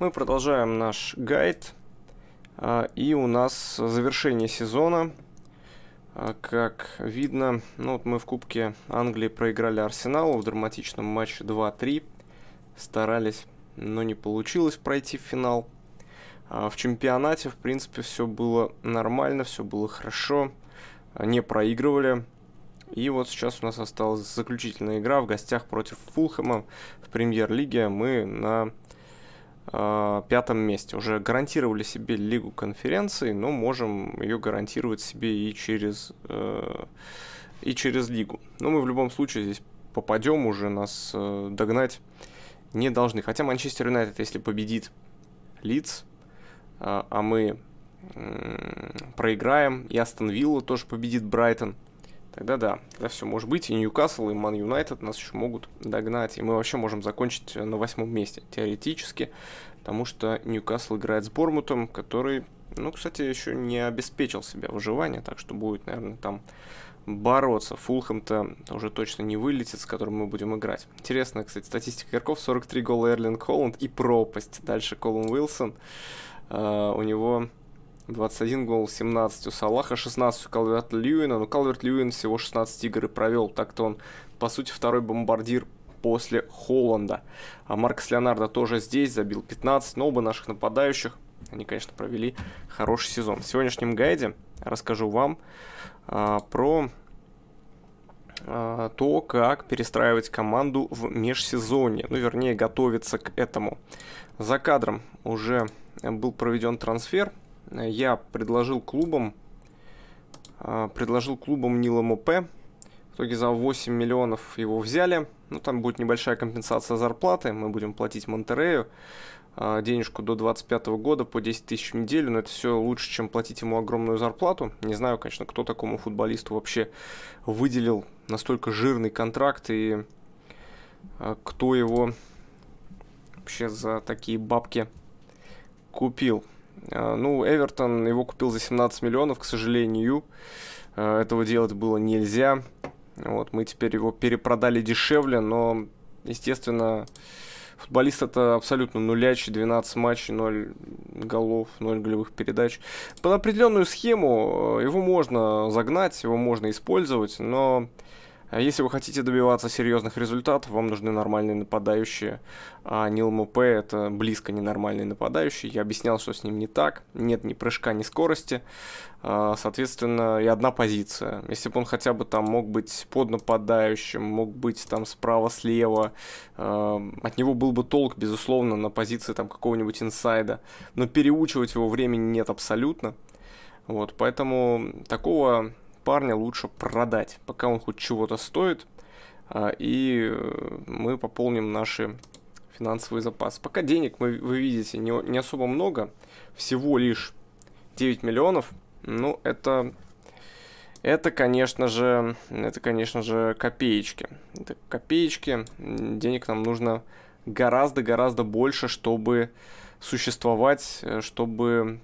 Мы продолжаем наш гайд. А, и у нас завершение сезона. А, как видно, ну вот мы в Кубке Англии проиграли Арсеналу в драматичном матче 2-3. Старались, но не получилось пройти в финал. А, в чемпионате, в принципе, все было нормально, все было хорошо. Не проигрывали. И вот сейчас у нас осталась заключительная игра в гостях против Фулхэма в премьер-лиге. Мы на Э, пятом месте. Уже гарантировали себе лигу конференции, но можем ее гарантировать себе и через, э, и через лигу. Но мы в любом случае здесь попадем уже, нас э, догнать не должны. Хотя Манчестер Юнайтед, если победит Лидс, э, а мы проиграем, и Астон Вилла тоже победит Брайтон – Тогда да, тогда все может быть. И Ньюкасл, и Ман Юнайтед нас еще могут догнать. И мы вообще можем закончить э, на восьмом месте, теоретически. Потому что Ньюкасл играет с Бормутом, который, ну, кстати, еще не обеспечил себя выживание. Так что будет, наверное, там бороться. Фулхэм-то уже точно не вылетит, с которым мы будем играть. Интересная, кстати, статистика игроков. 43 гола Эрлинг Холланд и пропасть. Дальше Колум Уилсон. Uh, у него 21 гол, 17 у Салаха, 16 у Калверт Льюина. Но ну, Калверт Льюин всего 16 игр и провел. Так-то он, по сути, второй бомбардир после Холланда. А Маркс Леонардо тоже здесь, забил 15, но оба наших нападающих, они, конечно, провели хороший сезон. В сегодняшнем гайде расскажу вам а, про а, то, как перестраивать команду в межсезонье, ну, вернее, готовиться к этому. За кадром уже был проведен трансфер – я предложил клубам, а, предложил клубам Нила П. В итоге за 8 миллионов его взяли. Ну, там будет небольшая компенсация зарплаты. Мы будем платить Монтерею а, денежку до 25 года по 10 тысяч в неделю, но это все лучше, чем платить ему огромную зарплату. Не знаю, конечно, кто такому футболисту вообще выделил настолько жирный контракт и а, кто его вообще за такие бабки купил. А, ну, Эвертон его купил за 17 миллионов, к сожалению. А, этого делать было нельзя. Вот, мы теперь его перепродали дешевле, но, естественно, футболист это абсолютно нуляч, 12 матчей, 0 голов, 0 голевых передач. Под определенную схему а, его можно загнать, его можно использовать, но а если вы хотите добиваться серьезных результатов, вам нужны нормальные нападающие. А Нил Мупе это близко ненормальный нападающий. Я объяснял, что с ним не так. Нет ни прыжка, ни скорости. А, соответственно, и одна позиция. Если бы он хотя бы там мог быть под нападающим, мог быть там справа-слева, а, от него был бы толк, безусловно, на позиции там какого-нибудь инсайда. Но переучивать его времени нет абсолютно. Вот, поэтому такого парня лучше продать, пока он хоть чего-то стоит, а, и э, мы пополним наши финансовый запас. Пока денег, мы, вы видите, не, не особо много, всего лишь 9 миллионов, ну это... Это, конечно же, это, конечно же, копеечки. Это копеечки, денег нам нужно гораздо-гораздо больше, чтобы существовать, э, чтобы,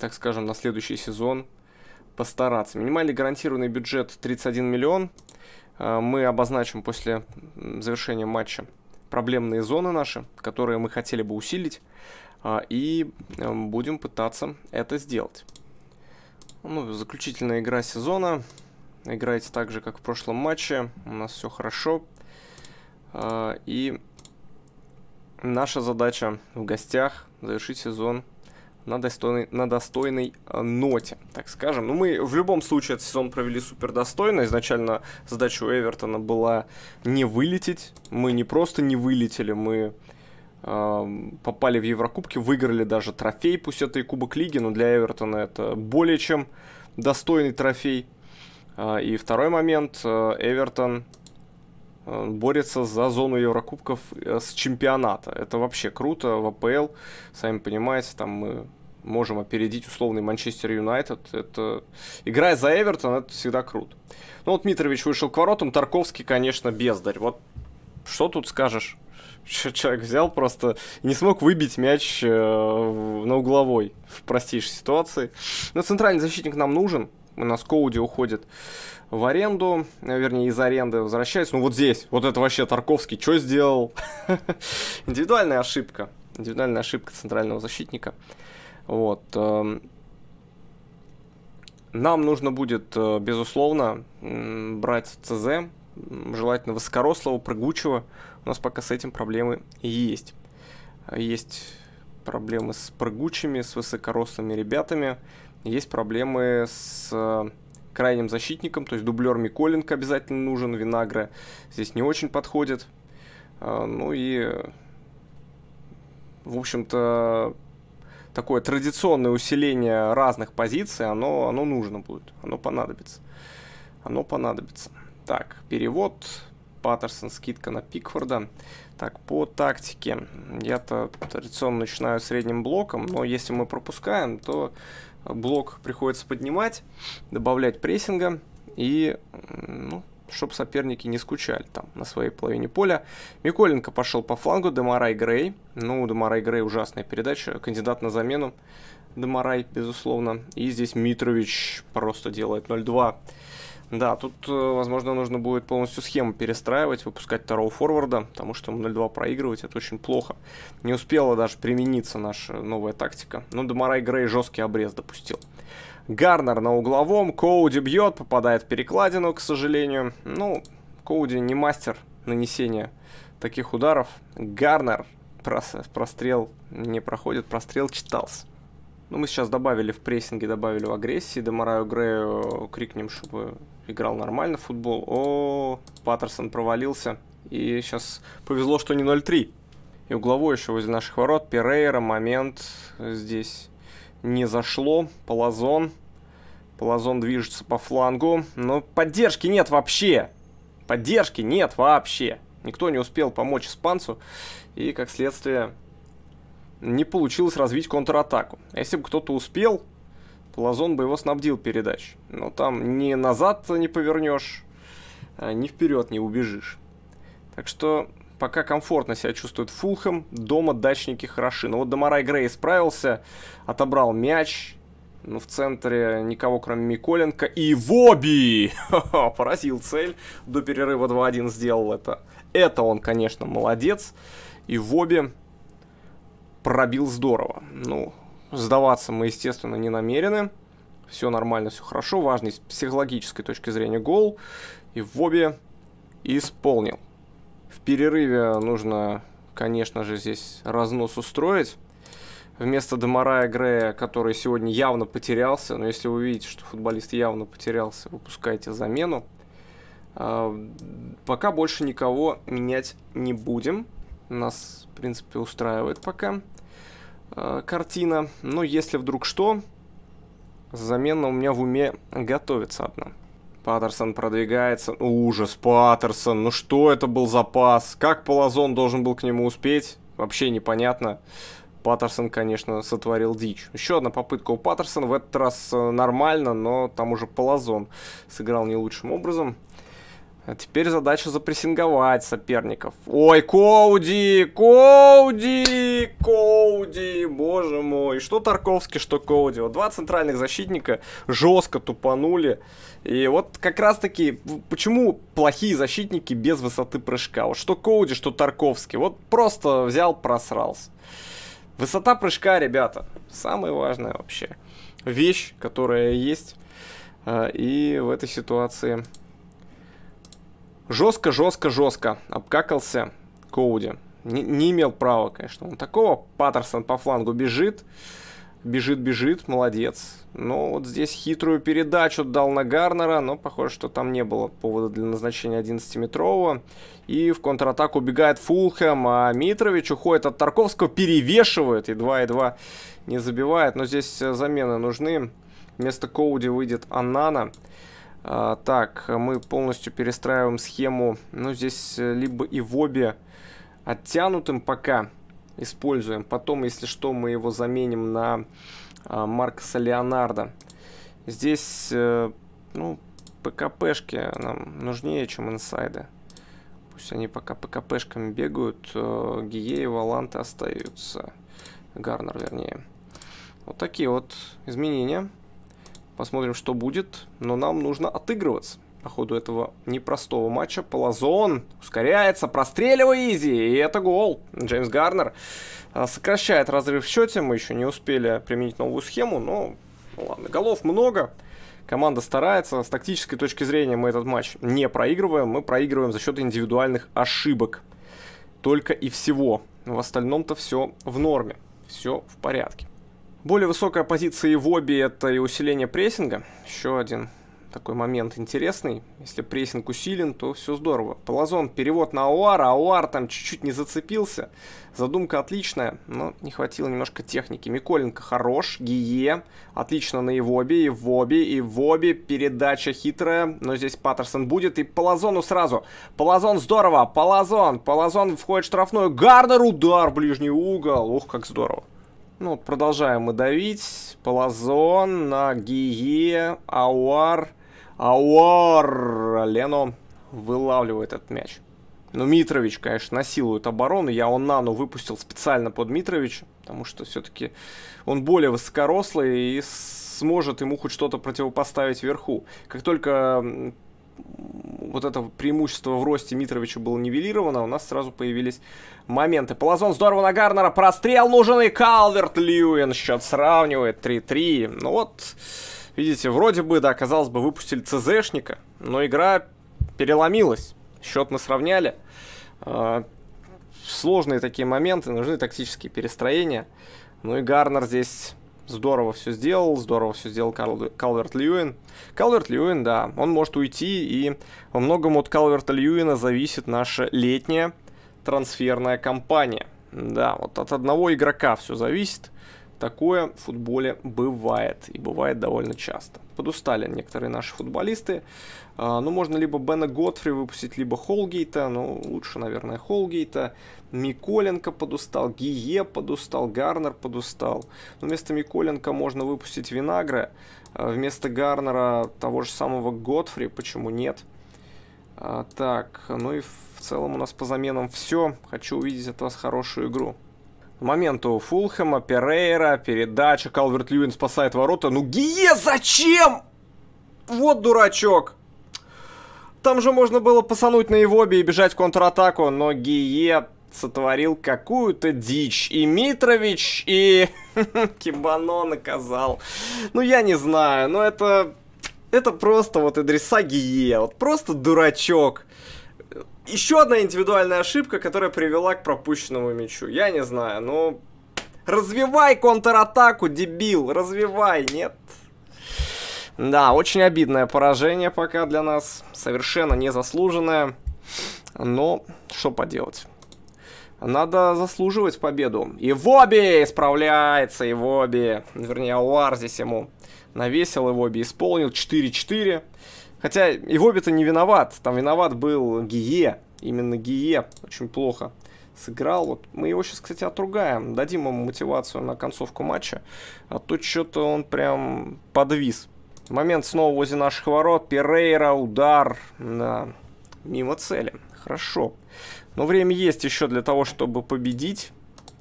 так скажем, на следующий сезон постараться. Минимальный гарантированный бюджет 31 миллион. А, мы обозначим после завершения матча проблемные зоны наши, которые мы хотели бы усилить, а, и а, будем пытаться это сделать. Ну, заключительная игра сезона. Играете так же, как в прошлом матче. У нас все хорошо. И наша задача в гостях завершить сезон на достойной, на достойной э, ноте, так скажем. Ну мы в любом случае этот сезон провели супер достойно. Изначально задача у Эвертона была не вылететь. Мы не просто не вылетели, мы э, попали в Еврокубки, выиграли даже трофей, пусть это и Кубок Лиги, но для Эвертона это более чем достойный трофей. Э, и второй момент, э, Эвертон Э, борется за зону Еврокубков э, с чемпионата. Это вообще круто. В АПЛ, сами понимаете, там мы можем опередить условный Манчестер Юнайтед. Это играя за Эвертон, это всегда круто. Ну вот Митрович вышел к воротам, Тарковский, конечно, бездарь. Вот что тут скажешь? Человек взял просто не смог выбить мяч э, на угловой в простейшей ситуации. Но центральный защитник нам нужен. У нас Коуди уходит в аренду, вернее, из аренды возвращается. Ну вот здесь, вот это вообще Тарковский что сделал? Индивидуальная ошибка. Индивидуальная ошибка центрального защитника. Вот. Эм, нам нужно будет, э, безусловно, брать ЦЗ, желательно высокорослого, прыгучего. У нас пока с этим проблемы есть. Есть проблемы с прыгучими, с высокорослыми ребятами. Есть проблемы с э, крайним защитником, то есть дублер Миколенко обязательно нужен, Винагра здесь не очень подходит. А, ну и, в общем-то, такое традиционное усиление разных позиций, оно, оно нужно будет, оно понадобится. Оно понадобится. Так, перевод, Паттерсон, скидка на Пикфорда. Так, по тактике. Я-то традиционно начинаю средним блоком, но если мы пропускаем, то блок приходится поднимать, добавлять прессинга и, ну, чтобы соперники не скучали там на своей половине поля. Миколенко пошел по флангу, Демарай Грей. Ну, Демарай Грей ужасная передача, кандидат на замену. Демарай, безусловно. И здесь Митрович просто делает 0-2. Да, тут, э, возможно, нужно будет полностью схему перестраивать, выпускать второго форварда, потому что 0-2 проигрывать это очень плохо. Не успела даже примениться наша новая тактика. Ну, Демарай Грей жесткий обрез допустил. Гарнер на угловом, Коуди бьет, попадает в перекладину, к сожалению. Ну, Коуди не мастер нанесения таких ударов. Гарнер прострел не проходит, прострел читался. Ну, мы сейчас добавили в прессинге, добавили в агрессии. Демараю Грею крикнем, чтобы играл нормально в футбол. О, Паттерсон провалился. И сейчас повезло, что не 0-3. И угловой еще возле наших ворот. Перейра, момент здесь не зашло. Полозон. Полозон движется по флангу. Но поддержки нет вообще. Поддержки нет вообще. Никто не успел помочь испанцу. И, как следствие, не получилось развить контратаку. Если бы кто-то успел, Плазон бы его снабдил передач. Но там ни назад не повернешь, а ни вперед не убежишь. Так что пока комфортно себя чувствует Фулхэм, дома дачники хороши. Но вот Дамарай Грей справился, отобрал мяч, ну, в центре никого, кроме Миколенко. И Воби! Поразил цель. До перерыва 2-1 сделал это. Это он, конечно, молодец. И Воби пробил здорово. Ну, сдаваться мы, естественно, не намерены. Все нормально, все хорошо. Важный с психологической точки зрения гол. И в обе исполнил. В перерыве нужно, конечно же, здесь разнос устроить. Вместо Демарая Грея, который сегодня явно потерялся, но если вы видите, что футболист явно потерялся, выпускайте замену. А, пока больше никого менять не будем. Нас, в принципе, устраивает пока э, картина. Но если вдруг что, замена у меня в уме готовится одна. Паттерсон продвигается. Ужас, Паттерсон. Ну что это был за пас? Как Полазон должен был к нему успеть? Вообще непонятно. Паттерсон, конечно, сотворил дичь. Еще одна попытка у Паттерсона. В этот раз э, нормально, но там уже Полазон сыграл не лучшим образом. А теперь задача запрессинговать соперников. Ой, Коуди! Коуди! Коуди! Боже мой! Что Тарковский, что Коуди. Вот два центральных защитника жестко тупанули. И вот как раз таки, почему плохие защитники без высоты прыжка? Вот что Коуди, что Тарковский. Вот просто взял, просрался. Высота прыжка, ребята, самая важная вообще. Вещь, которая есть. Э, и в этой ситуации Жестко, жестко, жестко обкакался Коуди. Не, не имел права, конечно, он такого. Паттерсон по флангу бежит. Бежит, бежит, молодец. Но ну, вот здесь хитрую передачу дал на Гарнера, но похоже, что там не было повода для назначения 11-метрового. И в контратаку убегает Фулхэм, а Митрович уходит от Тарковского, перевешивает, едва-едва не забивает. Но здесь э, замены нужны. Вместо Коуди выйдет Анана. А, так, мы полностью перестраиваем схему. Ну, здесь э, либо и в обе оттянутым пока используем. Потом, если что, мы его заменим на а, Маркса Леонардо. Здесь, э, ну, ПКПшки нам нужнее, чем инсайды. Пусть они пока ПКПшками бегают. Э, Гие и Валанты остаются. Гарнер, вернее. Вот такие вот изменения. Посмотрим, что будет. Но нам нужно отыгрываться по ходу этого непростого матча. Полазон ускоряется, простреливая изи, и это гол. Джеймс Гарнер а, сокращает разрыв в счете. Мы еще не успели применить новую схему, но ну ладно, голов много. Команда старается. С тактической точки зрения мы этот матч не проигрываем. Мы проигрываем за счет индивидуальных ошибок. Только и всего. В остальном-то все в норме. Все в порядке. Более высокая позиция и в обе это и усиление прессинга. Еще один такой момент интересный. Если прессинг усилен, то все здорово. Полазон перевод на АУАР. АУАР там чуть-чуть не зацепился. Задумка отличная, но не хватило немножко техники. Миколенко хорош, Гие отлично на Ивобе, Ивобе, Ивобе. Передача хитрая, но здесь Паттерсон будет. И Полазону сразу. Полазон здорово, Полазон, Полазон входит в штрафную. Гарнер, удар, ближний угол. Ух, как здорово. Ну, продолжаем мы давить. Полазон на Нагие, Ауар. Ауар! Лено вылавливает этот мяч. Ну, Митрович, конечно, насилует оборону. Я он Нану выпустил специально под Митровича, потому что все-таки он более высокорослый и сможет ему хоть что-то противопоставить вверху. Как только вот это преимущество в росте Митровичу было нивелировано, у нас сразу появились моменты. Полозон здорово на Гарнера, прострел нужен и Калверт Льюин счет сравнивает 3-3. Ну вот, видите, вроде бы, да, казалось бы, выпустили ЦЗшника, но игра переломилась, счет мы сравняли. А, сложные такие моменты, нужны тактические перестроения. Ну и Гарнер здесь здорово все сделал, здорово все сделал Калверт Льюин. Калверт Льюин, да, он может уйти, и во многом от Калверта Льюина зависит наша летняя трансферная кампания. Да, вот от одного игрока все зависит. Такое в футболе бывает, и бывает довольно часто. Подустали некоторые наши футболисты. А, ну, можно либо Бена Готфри выпустить, либо Холгейта, ну, лучше, наверное, Холгейта. Миколенко подустал, Гие подустал, Гарнер подустал. Но вместо Миколенко можно выпустить Винагра, а, вместо Гарнера того же самого Готфри, почему нет? А, так, ну и в целом у нас по заменам все. Хочу увидеть от вас хорошую игру моменту Фулхэма, Перейра, передача, Калверт Льюин спасает ворота. Ну, Гие, зачем? Вот дурачок. Там же можно было посануть на Ивобе и бежать в контратаку, но Гие сотворил какую-то дичь. И Митрович, и Кибано наказал. Ну, я не знаю, но это... Это просто вот Идриса Гие, вот просто дурачок. Еще одна индивидуальная ошибка, которая привела к пропущенному мячу. Я не знаю, но... Ну, развивай контратаку, дебил! Развивай, нет? Да, очень обидное поражение пока для нас. Совершенно незаслуженное. Но что поделать. Надо заслуживать победу. И Воби справляется, и Воби. Вернее, здесь ему навесил, и Воби исполнил. 4-4. Хотя и Вобита не виноват. Там виноват был Гие. Именно Гие очень плохо сыграл. Вот мы его сейчас, кстати, отругаем. Дадим ему мотивацию на концовку матча. А тут что-то он прям подвис. Момент снова возле наших ворот. Перейра, удар. Да. Мимо цели. Хорошо. Но время есть еще для того, чтобы победить.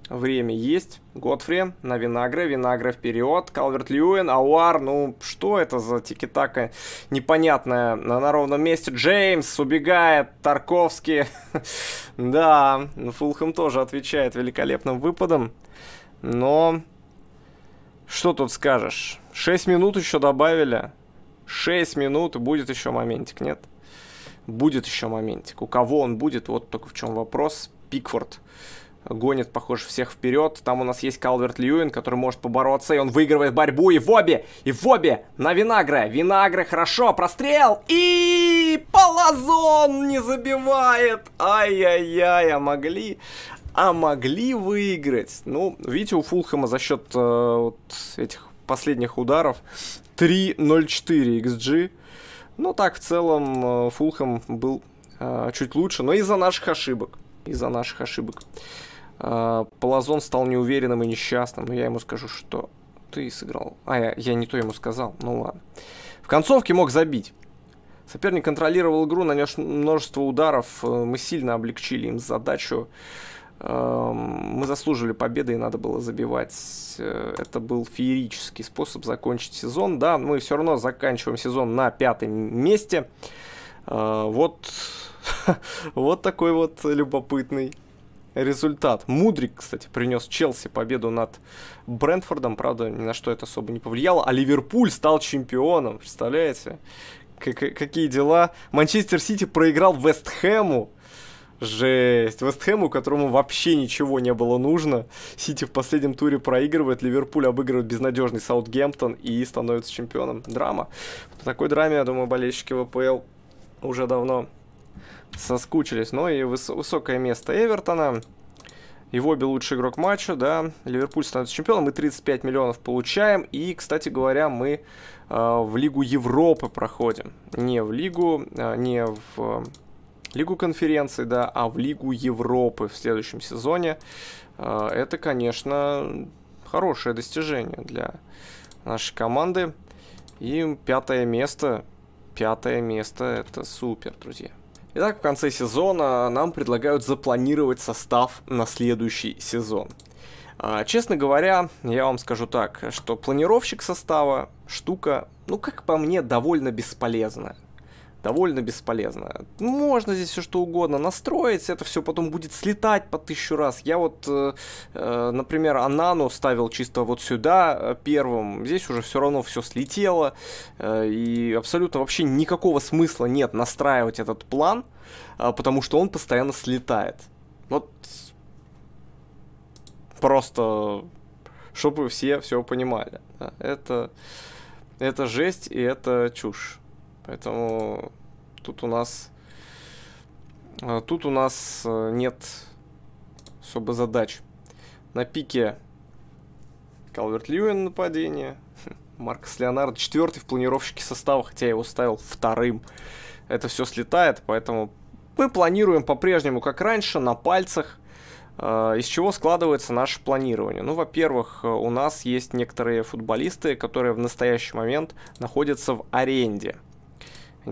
Время есть. Готфри на Винагра, Винагра вперед. Калверт Льюин, Ауар, ну что это за тики-така непонятная на, на ровном месте. Джеймс убегает, Тарковский. да, Фулхэм тоже отвечает великолепным выпадом. Но что тут скажешь? 6 минут еще добавили. 6 минут, и будет еще моментик, нет? Будет еще моментик. У кого он будет, вот только в чем вопрос. Пикфорд. Пикфорд гонит, похоже, всех вперед. Там у нас есть Калверт Льюин, который может побороться, и он выигрывает борьбу. И Воби! И Воби! На Винагра! Винагра, хорошо, прострел! И полазон не забивает! Ай-яй-яй, а могли... А могли выиграть. Ну, видите, у Фулхэма за счет э, вот этих последних ударов 3.04 XG. Ну, так, в целом, э, Фулхэм был э, чуть лучше, но из-за наших ошибок из-за наших ошибок. А, Палазон стал неуверенным и несчастным, но я ему скажу, что ты сыграл. А, я, я не то ему сказал, ну ладно. В концовке мог забить. Соперник контролировал игру, нанес множество ударов, э, мы сильно облегчили им задачу. Эм, мы заслужили победы и надо было забивать. Э, это был феерический способ закончить сезон. Да, мы все равно заканчиваем сезон на пятом месте. Э, вот, вот такой вот любопытный результат. Мудрик, кстати, принес Челси победу над Брентфордом. Правда, ни на что это особо не повлияло. А Ливерпуль стал чемпионом, представляете? К какие дела? Манчестер Сити проиграл Вест Хэму. Жесть. Вест Хэму, которому вообще ничего не было нужно. Сити в последнем туре проигрывает, Ливерпуль обыгрывает безнадежный Саутгемптон и становится чемпионом. Драма. По такой драме, я думаю, болельщики ВПЛ уже давно соскучились. Но ну и выс высокое место Эвертона. его Вобби лучший игрок матча, да. Ливерпуль становится чемпионом, мы 35 миллионов получаем. И, кстати говоря, мы э, в Лигу Европы проходим. Не в Лигу, э, не в э, Лигу Конференции, да, а в Лигу Европы в следующем сезоне. Э, это, конечно, хорошее достижение для нашей команды. И пятое место, пятое место, это супер, друзья. Итак, в конце сезона нам предлагают запланировать состав на следующий сезон. А, честно говоря, я вам скажу так, что планировщик состава штука, ну как по мне, довольно бесполезная довольно бесполезно. Можно здесь все что угодно настроить, это все потом будет слетать по тысячу раз. Я вот, э, э например, Анану ставил чисто вот сюда э, первым, здесь уже все равно все слетело, э, и абсолютно вообще никакого смысла нет настраивать этот план, э, потому что он постоянно слетает. Вот просто, чтобы все все понимали. Это, это жесть и это чушь. Поэтому тут у нас... Э, тут у нас э, нет особо задач. На пике Калверт Льюин нападение. Маркос Леонард четвертый в планировщике состава, хотя я его ставил вторым. Это все слетает, поэтому мы планируем по-прежнему, как раньше, на пальцах. Э, из чего складывается наше планирование? Ну, во-первых, у нас есть некоторые футболисты, которые в настоящий момент находятся в аренде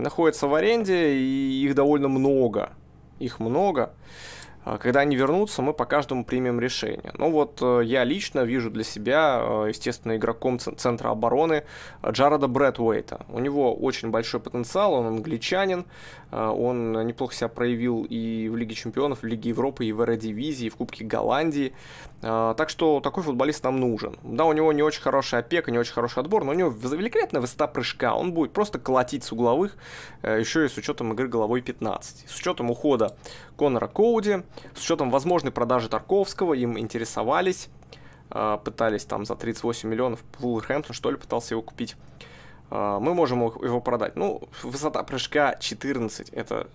находятся в аренде, и их довольно много. Их много. А, когда они вернутся, мы по каждому примем решение. Ну вот э, я лично вижу для себя, э, естественно, игроком центра обороны э, Джареда Брэдуэйта. У него очень большой потенциал, он англичанин, он неплохо себя проявил и в Лиге Чемпионов, в Лиге Европы, и в Эродивизии, и в Кубке Голландии. Так что такой футболист нам нужен. Да, у него не очень хорошая опека, не очень хороший отбор, но у него великолепная высота прыжка. Он будет просто колотить с угловых, еще и с учетом игры головой 15. С учетом ухода Конора Коуди, с учетом возможной продажи Тарковского им интересовались, а, пытались там за 38 миллионов, Вулверхэмптон что ли пытался его купить. А, мы можем его продать. Ну, высота прыжка 14, это,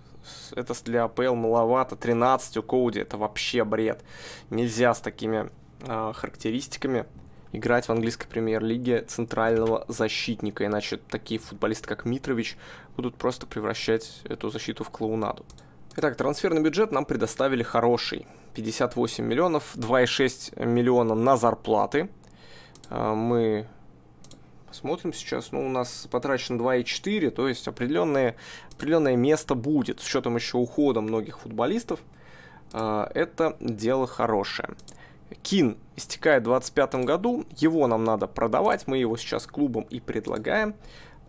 это для АПЛ маловато, 13 у Коуди, это вообще бред. Нельзя с такими а, характеристиками играть в английской премьер-лиге центрального защитника, иначе такие футболисты, как Митрович, будут просто превращать эту защиту в клоунаду. Итак, трансферный бюджет нам предоставили хороший. 58 миллионов, 2,6 миллиона на зарплаты. А, мы посмотрим сейчас. Ну, у нас потрачено 2,4, то есть определенное, определенное место будет. С учетом еще ухода многих футболистов. А, это дело хорошее. Кин истекает в 2025 году, его нам надо продавать, мы его сейчас клубом и предлагаем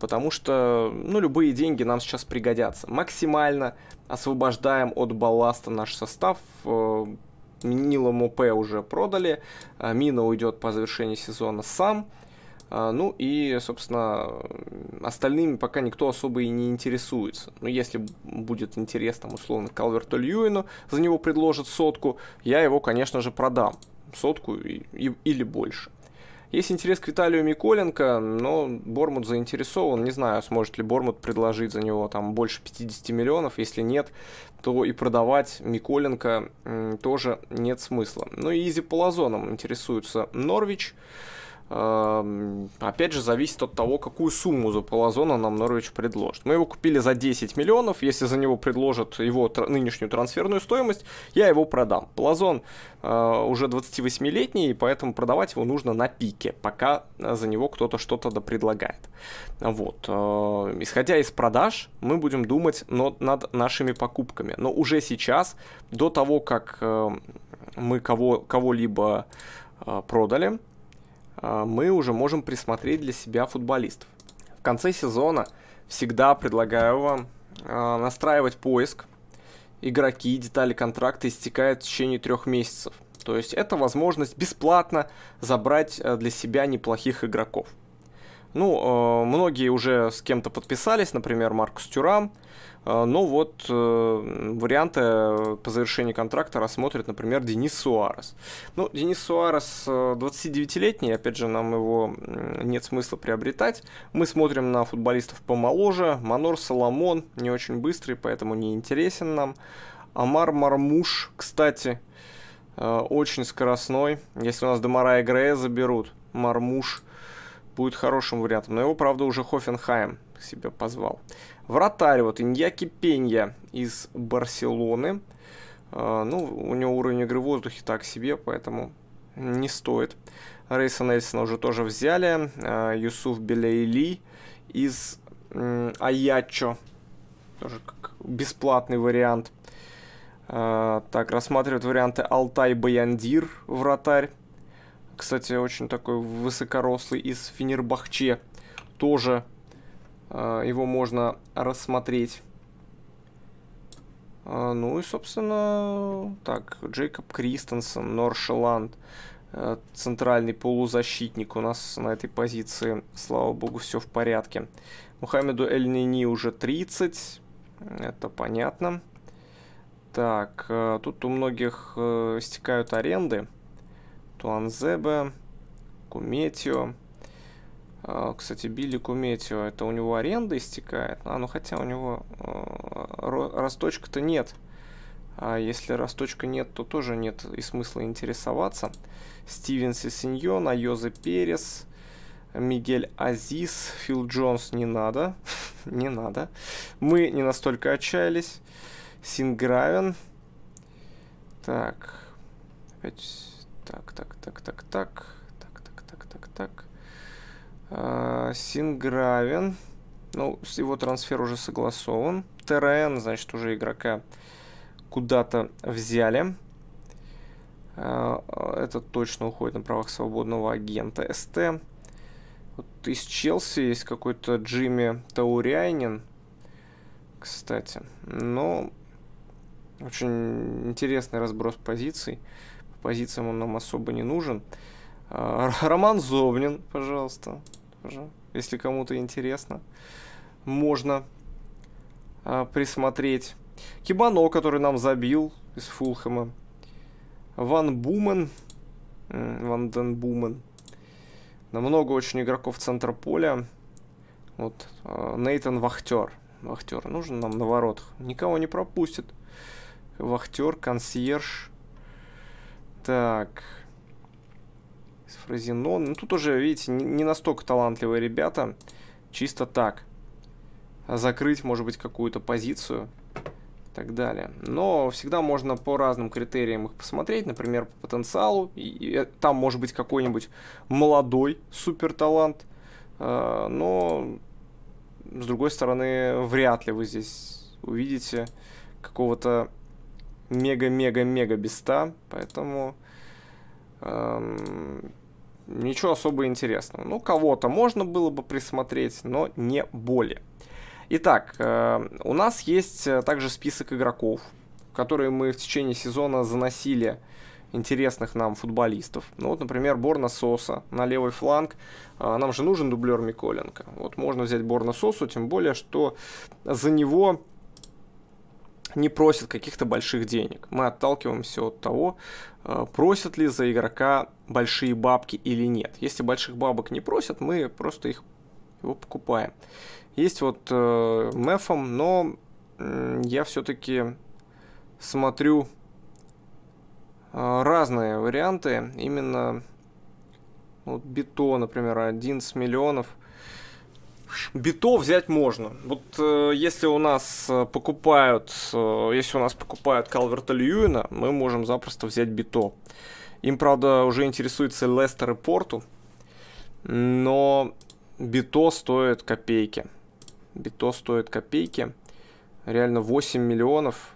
потому что, ну, любые деньги нам сейчас пригодятся. Максимально освобождаем от балласта наш состав. Э, Нилом ОП уже продали, э, Мина уйдет по завершении сезона сам. Э, ну и, собственно, остальными пока никто особо и не интересуется. Но ну, если будет интерес, там, условно, Калверту Льюину, за него предложат сотку, я его, конечно же, продам. Сотку и, и, или больше. Есть интерес к Виталию Миколенко, но Бормут заинтересован. Не знаю, сможет ли Бормут предложить за него там больше 50 миллионов. Если нет, то и продавать Миколенко тоже нет смысла. Ну и Изи Полазоном интересуется Норвич. Эм, опять же, зависит от того, какую сумму за Полозона нам Норвич предложит. Мы его купили за 10 миллионов, если за него предложат его тр нынешнюю трансферную стоимость, я его продам. Полозон э, уже 28-летний, и поэтому продавать его нужно на пике, пока э, за него кто-то что-то предлагает. Вот. Э, исходя из продаж, мы будем думать но над нашими покупками. Но уже сейчас, до того, как э, мы кого, кого-либо э, продали, а, мы уже можем присмотреть для себя футболистов. В конце сезона всегда предлагаю вам а, настраивать поиск. Игроки, детали контракта истекают в течение трех месяцев. То есть это возможность бесплатно забрать э, для себя неплохих игроков. Ну, э, многие уже с кем-то подписались, например, Маркус Тюрам. Э, Но ну вот э, варианты по завершении контракта рассмотрит, например, Денис Суарес. Ну, Денис Суарес 29-летний, опять же, нам его нет смысла приобретать. Мы смотрим на футболистов помоложе. Манор Соломон не очень быстрый, поэтому не интересен нам. Амар Мармуш, кстати, очень скоростной. Если у нас Демара Грея заберут, Мармуш – будет хорошим вариантом. Но его, правда, уже Хофенхайм себе позвал. Вратарь вот Иньяки Пенья из Барселоны. А, ну, у него уровень игры в воздухе так себе, поэтому не стоит. Рейса Нельсона уже тоже взяли. А, Юсуф Белейли из Аячо. Тоже как бесплатный вариант. А, так, рассматривают варианты Алтай Баяндир, вратарь кстати, очень такой высокорослый из Фенербахче. Тоже э, его можно рассмотреть. Э, ну и, собственно, так, Джейкоб Кристенсен, Норшеланд. Э, центральный полузащитник у нас на этой позиции. Слава богу, все в порядке. Мухаммеду Эль-Нини уже 30. Это понятно. Так, э, тут у многих э, стекают аренды. Туанзебе, Куметио. А, кстати, Билли Куметио, это у него аренда истекает. А, ну хотя у него э, расточка-то нет. А если расточка нет, то тоже нет и смысла интересоваться. Стивен Сесиньон, Айозе Перес, Мигель Азис, Фил Джонс не надо. не надо. Мы не настолько отчаялись. Сингравен. Так. Опять так, так, так, так, так. Так, так, так, так, так. А, Сингравен. Ну, его трансфер уже согласован. ТРН, значит, уже игрока куда-то взяли. А, это точно уходит на правах свободного агента СТ. Вот из Челси есть какой-то Джимми Таурянин, кстати. Но очень интересный разброс позиций позициям он нам особо не нужен. А, Роман Зобнин, пожалуйста. Если кому-то интересно, можно а, присмотреть. Кибано, который нам забил из Фулхэма. Ван Бумен. Ван Ден Бумен. Намного очень игроков центра поля. Вот. А, Нейтан Вахтер. Вахтер нужен нам на воротах. Никого не пропустит. Вахтер, консьерж. Так. Из Фразенон. Ну, тут уже, видите, не настолько талантливые ребята. Чисто так. Закрыть, может быть, какую-то позицию и так далее. Но всегда можно по разным критериям их посмотреть, например, по потенциалу. И э, там может быть какой-нибудь молодой суперталант, э, но с другой стороны, вряд ли вы здесь увидите какого-то мега-мега-мега беста, поэтому эм, ничего особо интересного. Ну, кого-то можно было бы присмотреть, но не более. Итак, э, у нас есть э, также список игроков, которые мы в течение сезона заносили интересных нам футболистов. Ну вот, например, Борна Соса на левый фланг. А, нам же нужен дублер Миколенко. Вот можно взять Борна Сосу, тем более, что за него не просит каких-то больших денег. Мы отталкиваемся от того, э, просят ли за игрока большие бабки или нет. Если больших бабок не просят, мы просто их его покупаем. Есть вот э, мефом, но э, я все-таки смотрю э, разные варианты. Именно вот бито, например, 11 миллионов – Бито взять можно. Вот э, если у нас э, покупают, э, если у нас покупают Калверта Льюина, мы можем запросто взять Бито. Им, правда, уже интересуется Лестер и Порту, но Бито стоит копейки. Бито стоит копейки. Реально 8 миллионов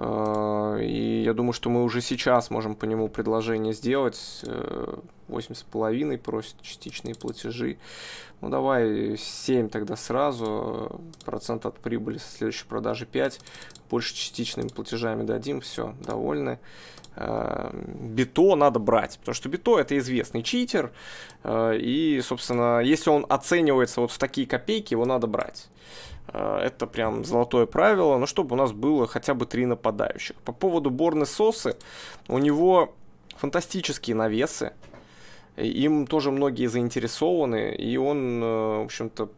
а, и я думаю, что мы уже сейчас можем по нему предложение сделать. 8,5 э, просит частичные платежи. Ну давай 7 тогда сразу. Э, процент от прибыли со следующей продажи 5. Больше частичными платежами дадим. Все, довольны. Э, бито надо брать, потому что Бито это известный читер, и, собственно, если он оценивается вот в такие копейки, его надо брать. Э, это прям золотое правило, но чтобы у нас было хотя бы три нападающих. По поводу Борны Сосы, у него фантастические навесы, им тоже многие заинтересованы, и он, э, в общем-то,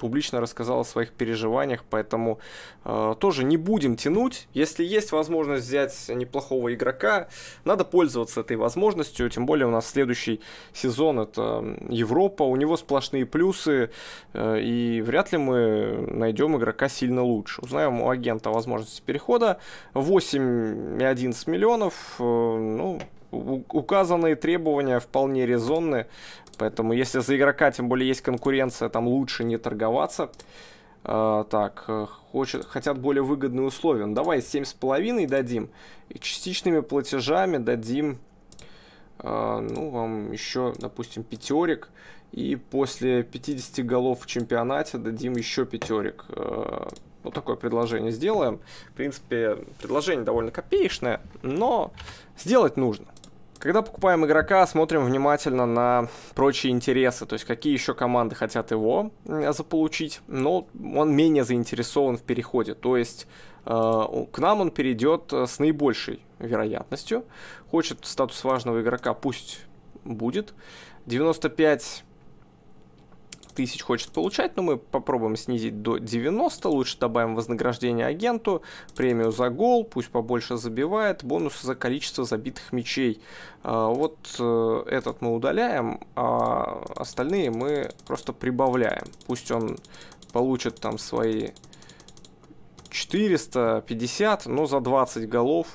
публично рассказал о своих переживаниях, поэтому э, тоже не будем тянуть. Если есть возможность взять неплохого игрока, надо пользоваться этой возможностью, тем более у нас следующий сезон это Европа, у него сплошные плюсы, э, и вряд ли мы найдем игрока сильно лучше. Узнаем у агента возможности перехода 8 и 11 миллионов, э, ну, указанные требования вполне резонны, поэтому если за игрока, тем более есть конкуренция, там лучше не торговаться. Uh, так, э, хочет, хотят более выгодные условия. Ну, давай 7,5 дадим. И частичными платежами дадим, uh, ну, вам еще, допустим, пятерик. И после 50 голов в чемпионате дадим еще пятерик. А, вот такое предложение сделаем. В принципе, предложение довольно копеечное, но сделать нужно. Когда покупаем игрока, смотрим внимательно на прочие интересы, то есть какие еще команды хотят его заполучить, но он менее заинтересован в переходе, то есть э, к нам он перейдет э, с наибольшей вероятностью. Хочет статус важного игрока, пусть будет. 95 тысяч хочет получать, но мы попробуем снизить до 90, лучше добавим вознаграждение агенту, премию за гол, пусть побольше забивает, бонус за количество забитых мячей. А, вот э, этот мы удаляем, а остальные мы просто прибавляем. Пусть он получит там свои 450, но за 20 голов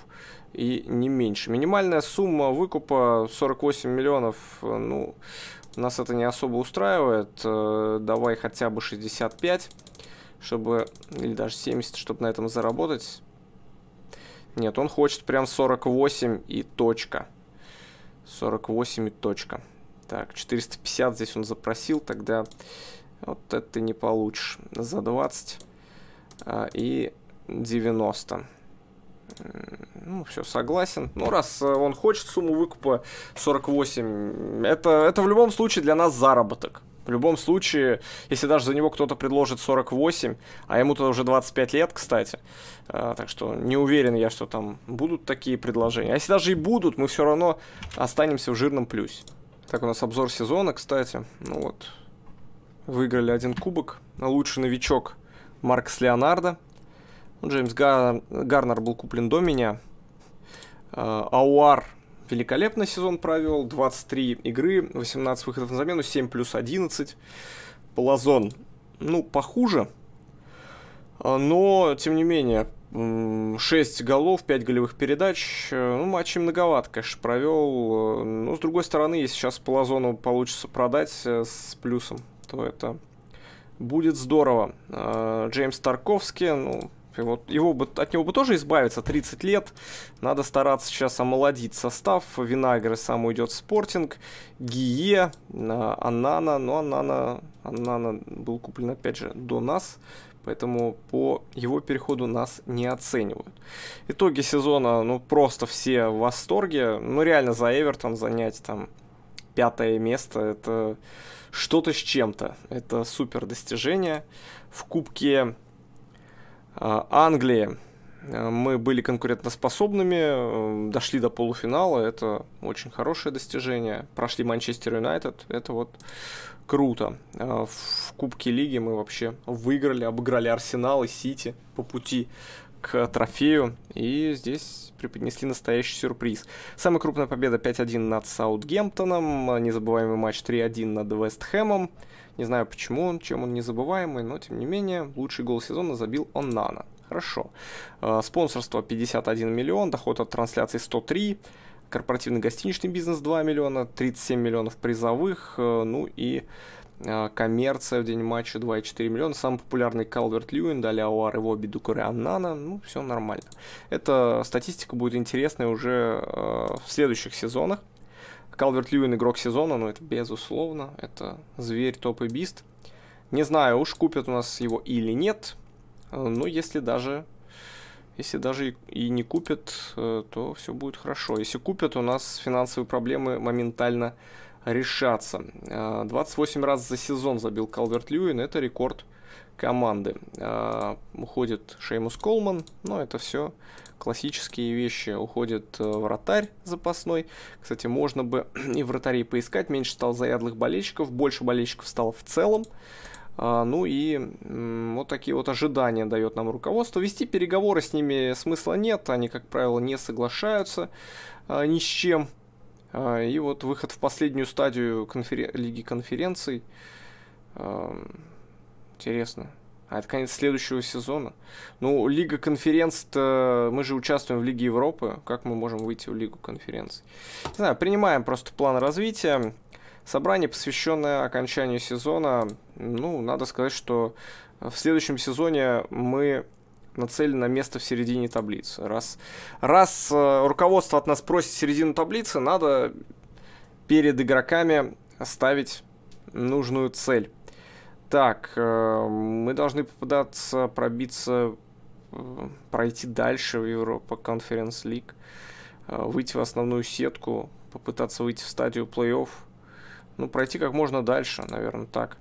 и не меньше. Минимальная сумма выкупа 48 миллионов, э, ну, нас это не особо устраивает. Э, давай хотя бы 65, чтобы... Или даже 70, чтобы на этом заработать. Нет, он хочет прям 48 и точка. 48 и точка. Так, 450 здесь он запросил, тогда вот это ты не получишь. За 20 а, и 90 ну, все, согласен. Ну, раз э, он хочет сумму выкупа 48, это, это в любом случае для нас заработок. В любом случае, если даже за него кто-то предложит 48, а ему-то уже 25 лет, кстати, э, так что не уверен я, что там будут такие предложения. А если даже и будут, мы все равно останемся в жирном плюсе. Так, у нас обзор сезона, кстати. Ну вот, выиграли один кубок. Лучший новичок Маркс Леонардо ну, Джеймс Гарнер был куплен до меня. Э, Ауар великолепно сезон провел. 23 игры, 18 выходов на замену, 7 плюс 11. Плазон, ну, похуже. Э, но, тем не менее, 6 голов, 5 голевых передач. Э, ну, матчей многовато, конечно, провел. Но, с другой стороны, если сейчас Плазону получится продать с плюсом, то это будет здорово. Джеймс Тарковский, ну, принципе, вот его бы, от него бы тоже избавиться 30 лет. Надо стараться сейчас омолодить состав. Винагры сам уйдет в спортинг. Гие, Анана, но Анана, Анана был куплен, опять же, до нас. Поэтому по его переходу нас не оценивают. Итоги сезона, ну, просто все в восторге. Ну, реально, за Эвертон занять там пятое место, это что-то с чем-то. Это супер достижение. В Кубке а, Англии а, мы были конкурентоспособными, э, дошли до полуфинала, это очень хорошее достижение. Прошли Манчестер Юнайтед, это вот круто. А, в Кубке Лиги мы вообще выиграли, обыграли Арсенал и Сити по пути к трофею. И здесь преподнесли настоящий сюрприз. Самая крупная победа 5-1 над Саутгемптоном, незабываемый матч 3-1 над Вестхэмом. Хэмом не знаю почему он, чем он незабываемый, но тем не менее, лучший гол сезона забил он Нана. Хорошо. А, спонсорство 51 миллион, доход от трансляции 103, корпоративный гостиничный бизнес 2 миллиона, 37 миллионов призовых, э, ну и э, коммерция в день матча 2,4 миллиона, самый популярный Калверт Льюин, далее Ауар его Бедукуре Аннана, ну, все нормально. Эта статистика будет интересная уже э, в следующих сезонах, Калверт Льюин игрок сезона, но это безусловно, это зверь топ и бист. Не знаю, уж купят у нас его или нет, э, но если даже если даже и, и не купят, э, то все будет хорошо. Если купят, у нас финансовые проблемы моментально решатся. 28 э, раз за сезон забил Калверт Льюин, это рекорд команды. А, уходит Шеймус Колман, но это все классические вещи. Уходит э, вратарь запасной. Кстати, можно бы и вратарей поискать. Меньше стало заядлых болельщиков, больше болельщиков стало в целом. А, ну и м, вот такие вот ожидания дает нам руководство. Вести переговоры с ними смысла нет, они, как правило, не соглашаются а, ни с чем. А, и вот выход в последнюю стадию конферен... Лиги конференций Интересно. А это конец следующего сезона. Ну, Лига конференций. то Мы же участвуем в Лиге Европы. Как мы можем выйти в Лигу конференций? Не знаю, принимаем просто план развития. Собрание, посвященное окончанию сезона. Ну, надо сказать, что в следующем сезоне мы нацелены на место в середине таблицы. Раз, раз э, руководство от нас просит середину таблицы, надо перед игроками ставить нужную цель. Так, э, мы должны попытаться пробиться, э, пройти дальше в Европа Конференц Лиг, э, выйти в основную сетку, попытаться выйти в стадию плей-офф. Ну, пройти как можно дальше, наверное, так.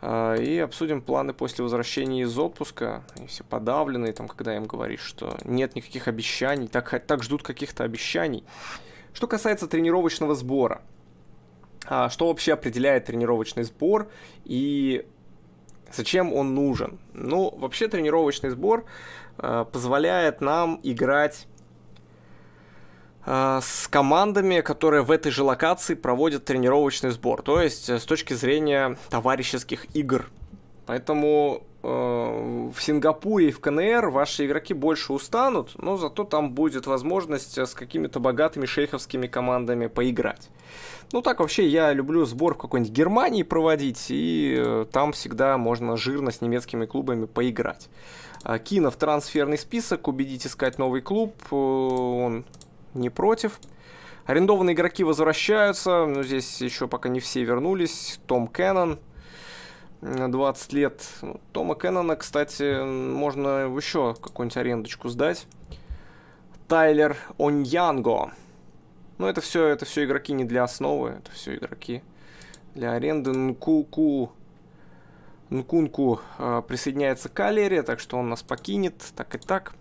И обсудим планы после возвращения из отпуска. И все подавленные, там, когда им говоришь, что нет никаких обещаний, так, так ждут каких-то обещаний. Что касается тренировочного сбора – а, что вообще определяет тренировочный сбор и зачем он нужен? Ну, вообще тренировочный сбор а, позволяет нам играть а, с командами, которые в этой же локации проводят тренировочный сбор, то есть э, с точки зрения товарищеских игр. Поэтому э, в Сингапуре и в КНР ваши игроки больше устанут, но зато там будет возможность э, с какими-то богатыми шейховскими командами поиграть. Ну так вообще я люблю сбор в какой-нибудь Германии проводить, и э, там всегда можно жирно с немецкими клубами поиграть. А Кинов трансферный список, убедить искать новый клуб, э, он не против. Арендованные игроки возвращаются, но здесь еще пока не все вернулись. Том Кеннон, 20 лет. Ну, Тома Кеннона, кстати, можно еще какую-нибудь арендочку сдать. Тайлер Оньянго, ну это все, это все игроки не для основы, это все игроки для аренды. Нкуку, Нкунку э, присоединяется к Алере, так что он нас покинет, так и так.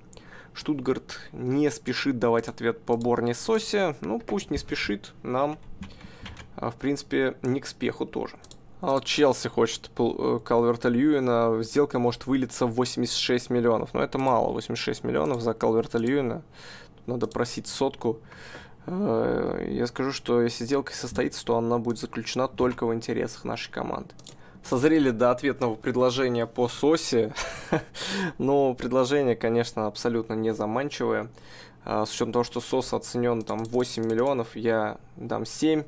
Штутгарт не спешит давать ответ по Борне Сосе. Ну, пусть не спешит, нам, а, в принципе, не к спеху тоже. А Челси хочет э, Калверта Льюина. Сделка может вылиться в 86 миллионов. Но это мало, 86 миллионов за Калверта Льюина. надо просить сотку. Э, я скажу, что если сделка состоится, то она будет заключена только в интересах нашей команды. Созрели до ответного предложения по СОСе, но предложение, конечно, абсолютно не заманчивое. А, с учетом того, что СОС оценен там 8 миллионов, я дам 7,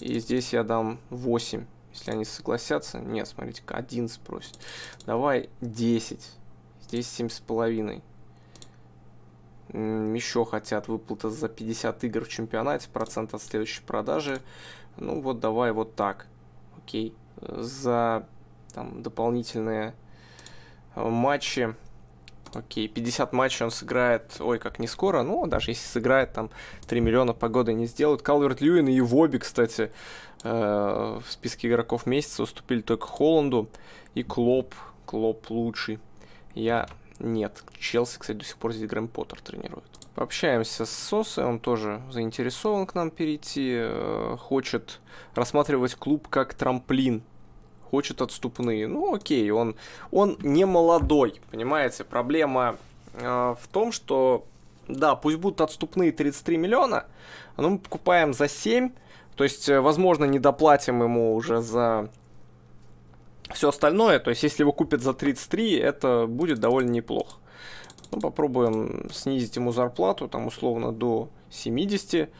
и здесь я дам 8. Если они согласятся, нет, смотрите-ка, 11 просит. Давай 10, здесь 7,5 еще хотят выплата за 50 игр в чемпионате, процент от следующей продажи. Ну вот давай вот так. Окей. За там, дополнительные э, матчи. Окей, 50 матчей он сыграет, ой, как не скоро, ну даже если сыграет, там 3 миллиона по не сделают. Калверт Льюин и Воби, кстати, э, в списке игроков месяца уступили только Холланду и Клоп. Клоп лучший. Я нет. Челси, кстати, до сих пор здесь Грэм Поттер тренирует. Общаемся с Сосой, он тоже заинтересован к нам перейти, э, хочет рассматривать клуб как трамплин хочет отступные. Ну, окей, он, он не молодой, понимаете? Проблема э, в том, что, да, пусть будут отступные 33 миллиона, но мы покупаем за 7, то есть, э, возможно, не доплатим ему уже за все остальное, то есть если его купят за 33, это будет довольно неплохо. Ну, попробуем снизить ему зарплату, там, условно, до 70.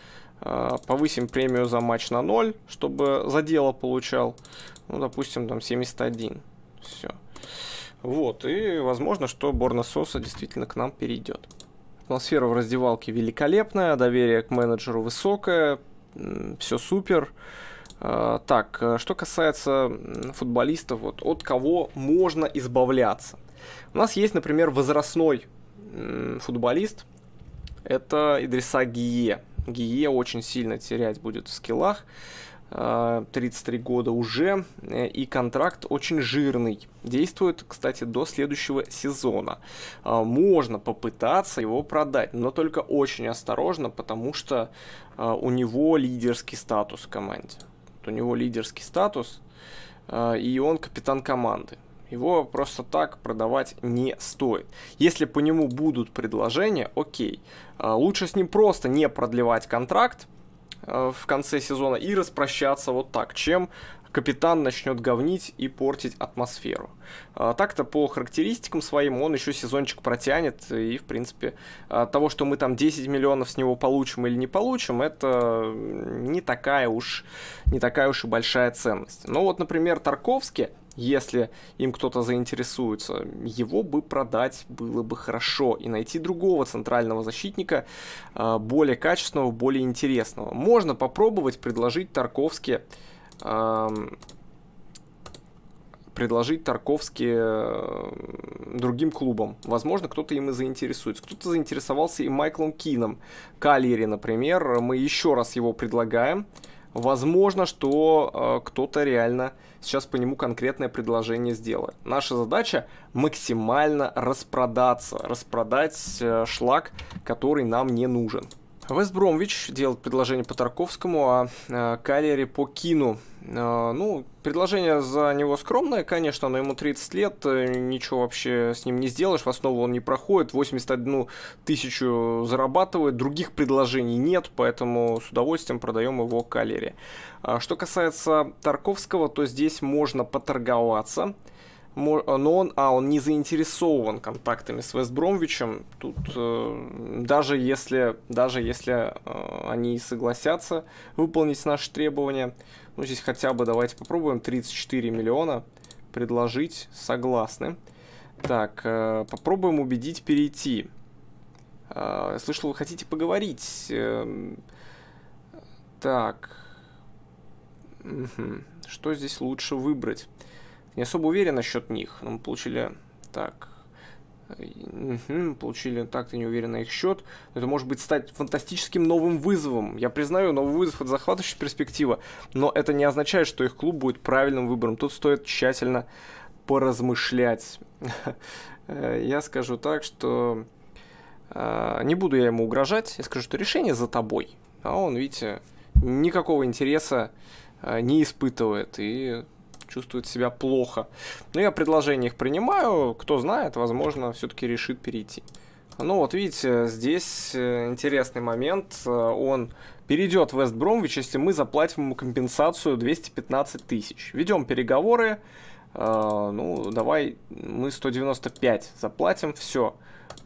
А, повысим премию за матч на 0, чтобы за дело получал. Ну, допустим, там 71. Все. Вот, и возможно, что Борна Соса действительно к нам перейдет. Атмосфера в раздевалке великолепная, доверие к менеджеру высокое, все супер. Супер. А, так, э, что касается футболистов, вот от кого можно избавляться? У нас есть, например, возрастной футболист, это Идриса Гие. Гие очень сильно терять будет в скиллах. 33 а, года уже, э, и контракт очень жирный. Действует, кстати, до следующего сезона. А, можно попытаться его продать, но только очень осторожно, потому что у него лидерский статус в команде у него лидерский статус, а, и он капитан команды. Его просто так продавать не стоит. Если по нему будут предложения, окей. А, лучше с ним просто не продлевать контракт а, в конце сезона и распрощаться вот так, чем капитан начнет говнить и портить атмосферу. А, так-то по характеристикам своим он еще сезончик протянет, и, в принципе, а, того, что мы там 10 миллионов с него получим или не получим, это не такая уж, не такая уж и большая ценность. Но вот, например, Тарковский, если им кто-то заинтересуется, его бы продать было бы хорошо и найти другого центрального защитника, а, более качественного, более интересного. Можно попробовать предложить Тарковски предложить Тарковски э, другим клубам. Возможно, кто-то им и заинтересуется. Кто-то заинтересовался и Майклом Кином. Калери, например, мы еще раз его предлагаем. Возможно, что э, кто-то реально сейчас по нему конкретное предложение сделает. Наша задача максимально распродаться, распродать э, шлак, который нам не нужен. Вест Бромвич делает предложение по Тарковскому, а э, Калери по Кину. Э, ну, предложение за него скромное, конечно, но ему 30 лет, э, ничего вообще с ним не сделаешь, в основу он не проходит, 81 тысячу зарабатывает, других предложений нет, поэтому с удовольствием продаем его Калери. А что касается Тарковского, то здесь можно поторговаться – Э, но он, а, он не заинтересован контактами с Вестбромвичем. Тут э, даже если, даже если э, они согласятся выполнить наши требования, ну здесь хотя бы давайте попробуем 34 миллиона предложить, согласны. Так, э, попробуем убедить перейти. Э, слышал, вы хотите поговорить? Э, так, что здесь лучше выбрать? Не особо уверен насчет них. Но мы получили... Так... Э, получили так-то не уверен на их счет. Это может быть стать фантастическим новым вызовом. Я признаю, новый вызов это захватывающая перспектива, но это не означает, что их клуб будет правильным выбором. Тут стоит тщательно поразмышлять. Э, я скажу так, что э, не буду я ему угрожать. Я скажу, что решение за тобой. А он, видите, никакого интереса не испытывает и чувствует себя плохо. Но ну, я предложение их принимаю, кто знает, возможно, все-таки решит перейти. Ну вот видите, здесь э, интересный момент, э, он перейдет в Вестбромвич, если мы заплатим ему компенсацию 215 тысяч. Ведем переговоры, э, ну давай мы 195 заплатим, все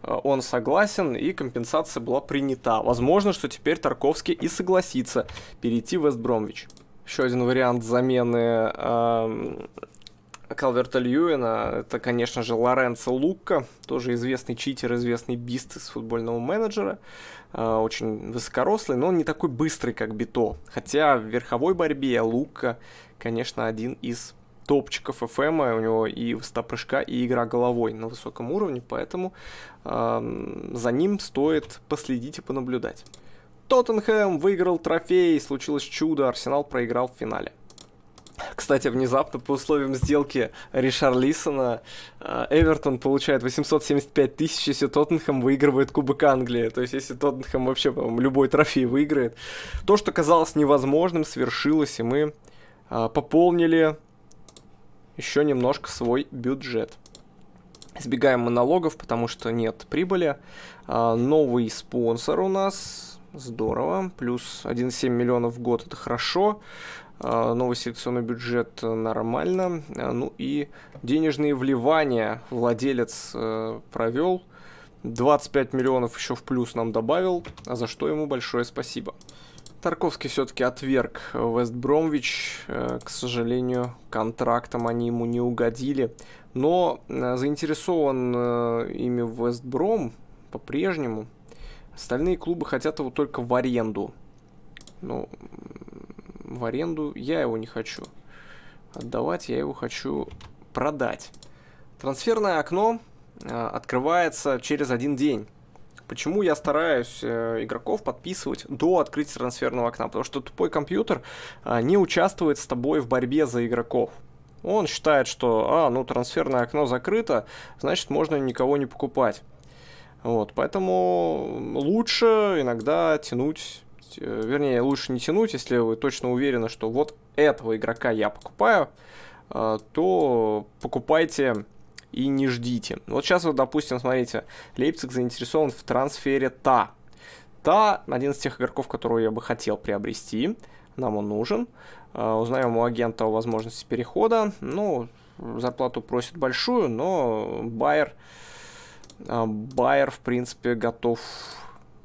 он согласен, и компенсация была принята. Возможно, что теперь Тарковский и согласится перейти в Вестбромвич. Еще один вариант замены э, Калверта Льюина, это, конечно же, Лоренцо Лукка, тоже известный читер, известный бист из футбольного менеджера, э, очень высокорослый, но он не такой быстрый, как Бито. Хотя в верховой борьбе Лука, конечно, один из топчиков ФМ, эм, у него и высота прыжка, и игра головой на высоком уровне, поэтому э, за ним стоит последить и понаблюдать. Тоттенхэм выиграл трофей, случилось чудо, Арсенал проиграл в финале. Кстати, внезапно по условиям сделки Ришар Лисона э, Эвертон получает 875 тысяч, если Тоттенхэм выигрывает Кубок Англии. То есть, если Тоттенхэм вообще, по любой трофей выиграет. То, что казалось невозможным, свершилось, и мы э, пополнили еще немножко свой бюджет. Избегаем мы налогов, потому что нет прибыли. Э, новый спонсор у нас Здорово. Плюс 1,7 миллионов в год это хорошо. А, новый селекционный бюджет нормально. А, ну и денежные вливания владелец э, провел. 25 миллионов еще в плюс нам добавил, а за что ему большое спасибо. Тарковский все-таки отверг Вест Бромвич. Э, к сожалению, контрактом они ему не угодили. Но э, заинтересован ими Вест Бром по-прежнему. Остальные клубы хотят его только в аренду. Ну, в аренду я его не хочу. Отдавать я его хочу продать. Трансферное окно э, открывается через один день. Почему я стараюсь э, игроков подписывать до открытия трансферного окна? Потому что тупой компьютер э, не участвует с тобой в борьбе за игроков. Он считает, что, а, ну, трансферное окно закрыто, значит, можно никого не покупать. Вот, поэтому лучше иногда тянуть, э, вернее, лучше не тянуть, если вы точно уверены, что вот этого игрока я покупаю, э, то покупайте и не ждите. Вот сейчас вот, допустим, смотрите, Лейпциг заинтересован в трансфере Та. Та один из тех игроков, которого я бы хотел приобрести. Нам он нужен. Э, узнаем у агента о возможности перехода. Ну, зарплату просит большую, но Байер... Buyer а, Байер, в принципе, готов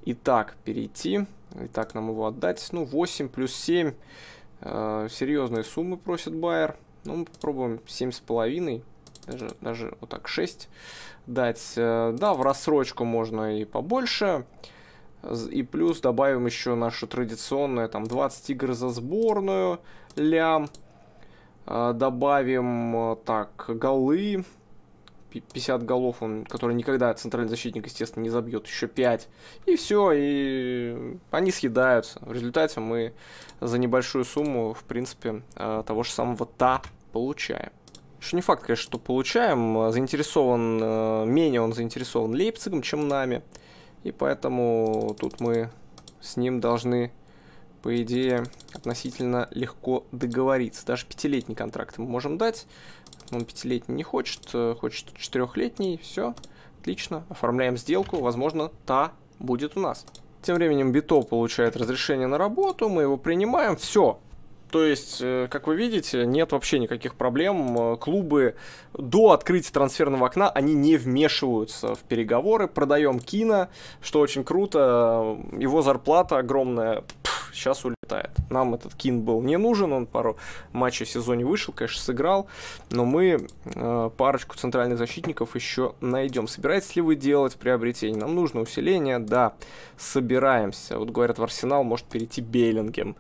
и так перейти. И так нам его отдать. Ну, 8 плюс 7. Э, серьезные суммы просит Байер. Ну, мы попробуем 7,5. Даже, даже вот так 6 дать. Э, да, в рассрочку можно и побольше. И плюс добавим еще нашу традиционное там, 20 игр за сборную, лям. Э, добавим, так, голы, 50 голов, он, который никогда центральный защитник, естественно, не забьет, еще 5. И все, и они съедаются. В результате мы за небольшую сумму, в принципе, э, того же самого Та получаем. Еще не факт, конечно, что получаем. Заинтересован, э, менее он заинтересован Лейпцигом, чем нами. И поэтому тут мы с ним должны по идее, относительно легко договориться. Даже пятилетний контракт мы можем дать. Он пятилетний не хочет, э, хочет четырехлетний. Все, отлично. Оформляем сделку. Возможно, та будет у нас. Тем временем Бито получает разрешение на работу, мы его принимаем, все. То есть, э, как вы видите, нет вообще никаких проблем. Э, клубы до открытия трансферного окна, они не вмешиваются в переговоры. Продаем кино, что очень круто. Его зарплата огромная. Пфф, сейчас у хватает. Нам этот Кин был не нужен, он пару матчей в сезоне вышел, конечно, сыграл, но мы э, парочку центральных защитников еще найдем. Собираетесь ли вы делать приобретение? Нам нужно усиление, да, собираемся. Вот говорят, в Арсенал может перейти Беллингем.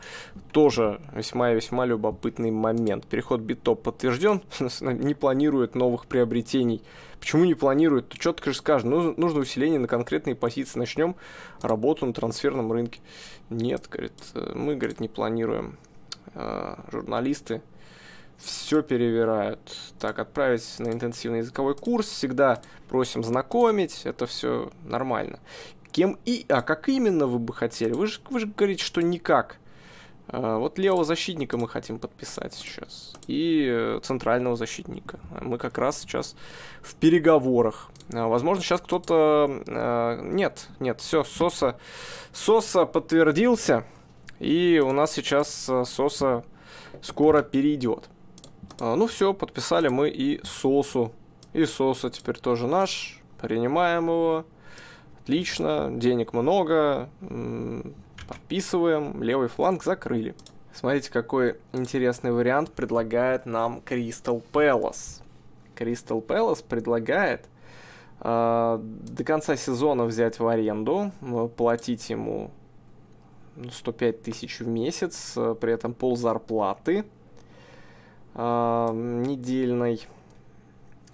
Тоже весьма и весьма любопытный момент. Переход Битоп подтвержден, не планирует новых приобретений. Почему не планирует? То четко же скажем, ну, нужно усиление на конкретные позиции. Начнем работу на трансферном рынке. Нет, говорит, э, мы говорит, не планируем. Э, журналисты все перевирают. Так, отправить на интенсивный языковой курс, всегда просим знакомить, это все нормально. Кем и, а как именно вы бы хотели? Вы же, вы же говорите, что никак. Э, вот левого защитника мы хотим подписать сейчас. И э, центрального защитника. Мы как раз сейчас в переговорах. Возможно, сейчас кто-то... Нет, нет, все, Соса, Соса подтвердился. И у нас сейчас э, соса скоро перейдет. А, ну все, подписали мы и сосу. И соса теперь тоже наш. Принимаем его. Отлично, денег много. Подписываем. Левый фланг закрыли. Смотрите, какой интересный вариант предлагает нам Кристал Palace. Кристал Palace предлагает э, до конца сезона взять в аренду, э, платить ему 105 ну, тысяч в месяц, э, при этом пол зарплаты э, недельной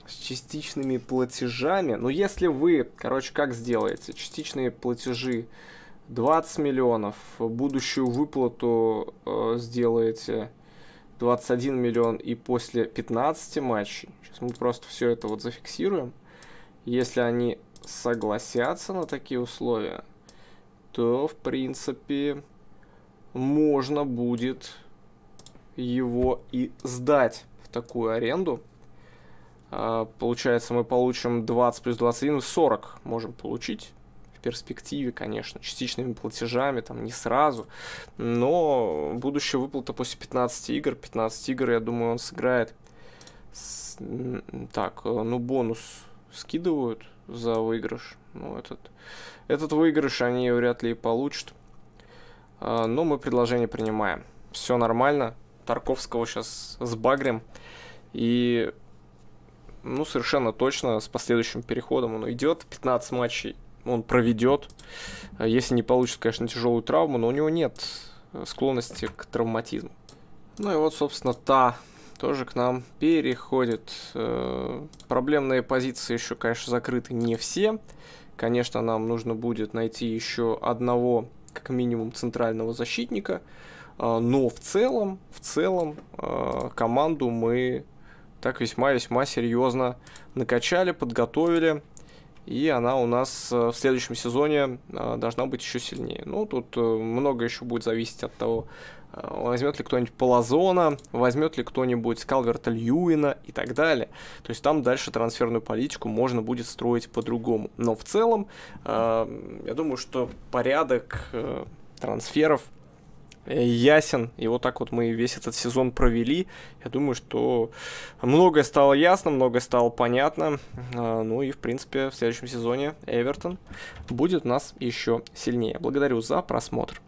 с частичными платежами. Но ну, если вы, короче, как сделаете? Частичные платежи 20 миллионов, будущую выплату э, сделаете 21 миллион и после 15 матчей. Сейчас мы просто все это вот зафиксируем. Если они согласятся на такие условия, то, в принципе, можно будет его и сдать в такую аренду. А, получается, мы получим 20 плюс 21, 40 можем получить в перспективе, конечно, частичными платежами, там не сразу, но будущая выплата после 15 игр, 15 игр, я думаю, он сыграет. С... Так, э, ну бонус скидывают, за выигрыш. Ну, этот, этот выигрыш они вряд ли и получат. А, но мы предложение принимаем. Все нормально. Тарковского сейчас сбагрим. И, ну, совершенно точно с последующим переходом он идет. 15 матчей он проведет. А, если не получит, конечно, тяжелую травму, но у него нет э, склонности к травматизму. Ну и вот, собственно, та тоже к нам переходит. Э, проблемные позиции еще, конечно, закрыты не все. Конечно, нам нужно будет найти еще одного, как минимум, центрального защитника. Э, но в целом, в целом, э, команду мы так весьма-весьма серьезно накачали, подготовили. И она у нас в следующем сезоне должна быть еще сильнее. Ну, тут много еще будет зависеть от того, Э, возьмет ли кто-нибудь Палазона, возьмет ли кто-нибудь Калверта Льюина и так далее. То есть там дальше трансферную политику можно будет строить по-другому. Но в целом, э, я думаю, что порядок э, трансферов ясен. И вот так вот мы весь этот сезон провели. Я думаю, что многое стало ясно, многое стало понятно. Ну и, в принципе, в следующем сезоне Эвертон будет у нас еще сильнее. Благодарю за просмотр.